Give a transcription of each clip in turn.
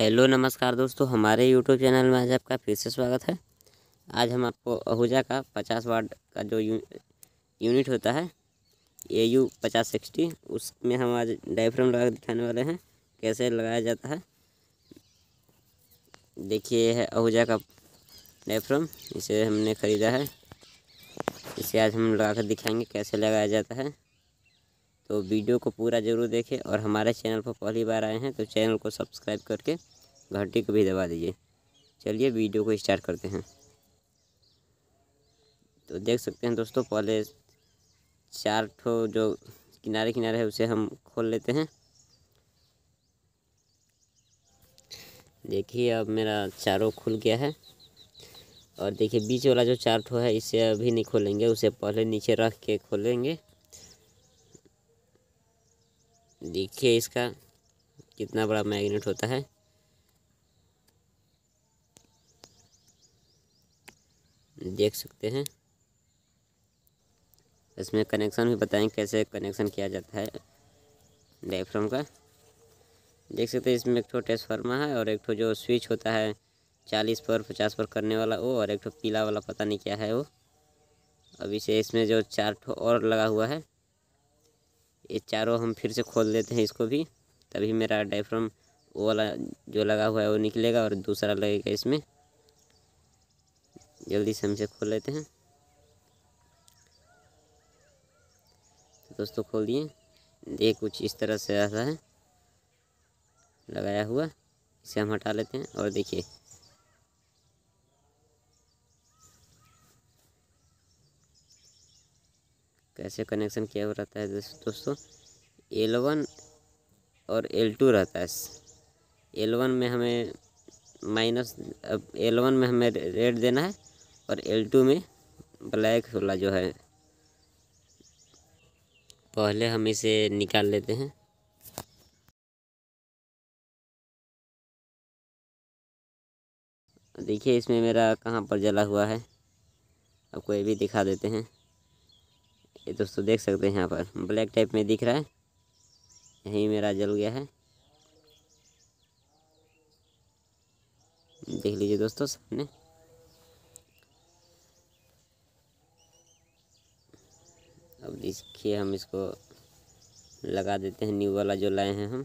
hello नमस्कार दोस्तों हमारे यूट्यूब चैनल में आज आपका फिर से स्वागत है आज हम आपको आहूजा का पचास वाट का जो यू, यूनिट होता है ए यू पचास सिक्सटी उसमें हम आज डायफ्राम लगा दिखाने वाले हैं कैसे लगाया जाता है देखिए यह है आहूजा का डायफ्राम इसे हमने ख़रीदा है इसे आज हम लगा कर दिखाएंगे कैसे लगाया जाता है तो वीडियो को पूरा ज़रूर देखें और हमारे चैनल पर पहली बार आए हैं तो चैनल को सब्सक्राइब करके घंटी को भी दबा दीजिए चलिए वीडियो को स्टार्ट करते हैं तो देख सकते हैं दोस्तों पहले चार ठो जो किनारे किनारे है उसे हम खोल लेते हैं देखिए अब मेरा चारों खुल गया है और देखिए बीच वाला जो चार ठो है इसे अभी नहीं खोलेंगे उसे पहले नीचे रख के खोलेंगे देखिए इसका कितना बड़ा मैग्नेट होता है देख सकते हैं इसमें कनेक्शन भी बताएं कैसे कनेक्शन किया जाता है डायफ्राम का देख सकते हैं इसमें एक ठो ट्रांसफार्मर है और एक ठो जो स्विच होता है चालीस पर पचास पर करने वाला वो और एक ठो पीला वाला पता नहीं क्या है वो अभी से इसमें जो चार ठो और लगा हुआ है ये चारों हम फिर से खोल देते हैं इसको भी तभी मेरा डायफ्राम वो वाला जो लगा हुआ है वो निकलेगा और दूसरा लगेगा इसमें जल्दी से हमसे खोल लेते हैं तो दोस्तों खोल दिए ये कुछ इस तरह से आता है लगाया हुआ इसे हम हटा लेते हैं और देखिए कैसे कनेक्शन किया हुआ रहता है दोस्तों एल वन और एल टू रहता है एल वन में हमें माइनस अब एल वन में हमें रेड देना है और एल टू में ब्लैक वाला जो है पहले हम इसे निकाल लेते हैं देखिए इसमें मेरा कहाँ पर जला हुआ है आपको ये भी दिखा देते हैं ये दोस्तों देख सकते हैं यहाँ पर ब्लैक टाइप में दिख रहा है यहीं मेरा जल गया है देख लीजिए दोस्तों सामने अब देखिए हम इसको लगा देते हैं न्यू वाला जो लाए हैं हम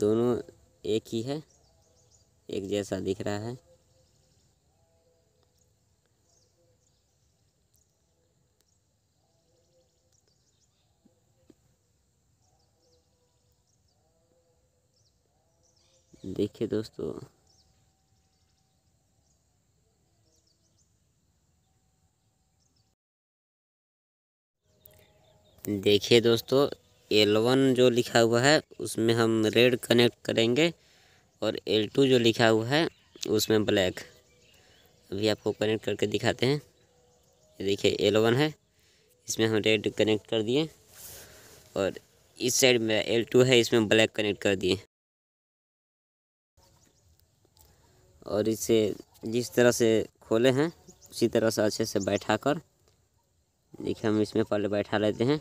दोनों एक ही है एक जैसा दिख रहा है देखिए दोस्तों देखिए दोस्तों एल वन जो लिखा हुआ है उसमें हम रेड कनेक्ट करेंगे और एल टू जो लिखा हुआ है उसमें ब्लैक अभी आपको कनेक्ट करके दिखाते हैं देखिए वन है इसमें हम रेड कनेक्ट कर दिए और इस साइड में एल टू है इसमें ब्लैक कनेक्ट कर दिए और इसे जिस तरह से खोले हैं उसी तरह से अच्छे से बैठा कर देखिए हम इसमें पहले बैठा लेते हैं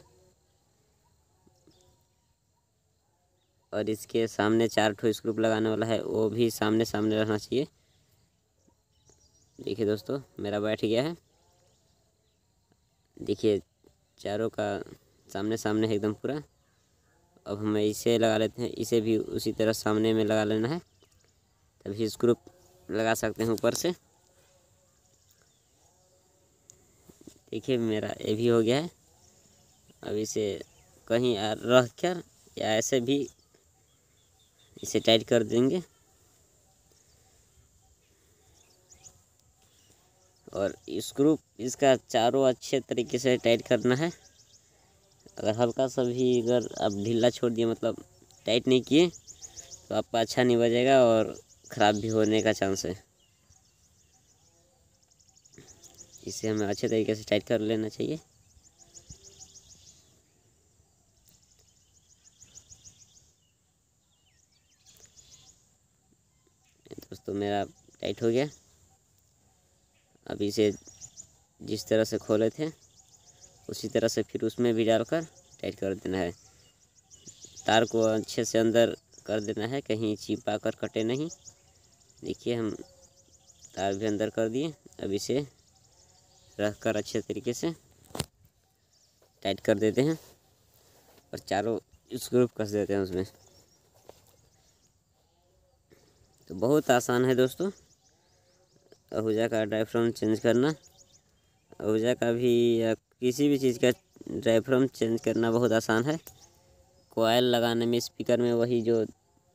और इसके सामने चार ठो स्क्रूप लगाने वाला है वो भी सामने सामने रहना चाहिए देखिए दोस्तों मेरा बैठ गया है देखिए चारों का सामने सामने है एकदम पूरा अब हम इसे लगा लेते हैं इसे भी उसी तरह सामने में लगा लेना है तभी स्क्रूप लगा सकते हैं ऊपर से देखिए मेरा ये भी हो गया है अब इसे कहीं रख कर या ऐसे भी इसे टाइट कर देंगे और स्क्रू इसका चारों अच्छे तरीके से टाइट करना है अगर हल्का सा भी अगर आप ढीला छोड़ दिए मतलब टाइट नहीं किए तो आपका अच्छा नहीं बजेगा और ख़राब भी होने का चांस है इसे हमें अच्छे तरीके से टाइट कर लेना चाहिए दोस्तों मेरा टाइट हो गया अब इसे जिस तरह से खोले थे उसी तरह से फिर उसमें भी डालकर टाइट कर देना है तार को अच्छे से अंदर कर देना है कहीं चिपा कर कटे नहीं देखिए हम तार भी अंदर कर दिए अब इसे रख कर अच्छे तरीके से टाइट कर देते हैं और चारों स्क्रूप कस देते हैं उसमें तो बहुत आसान है दोस्तों आहूजा का डायफ्राम चेंज करना आहूजा का भी या किसी भी चीज़ का डायफ्राम चेंज करना बहुत आसान है कोयल लगाने में स्पीकर में वही जो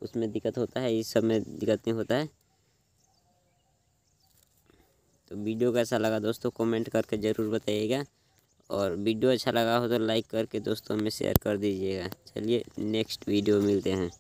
उसमें दिक्कत होता है इस सब में दिक्कत नहीं होता है तो वीडियो कैसा लगा दोस्तों कमेंट करके ज़रूर बताइएगा और वीडियो अच्छा लगा हो तो लाइक करके दोस्तों में शेयर कर दीजिएगा चलिए नेक्स्ट वीडियो मिलते हैं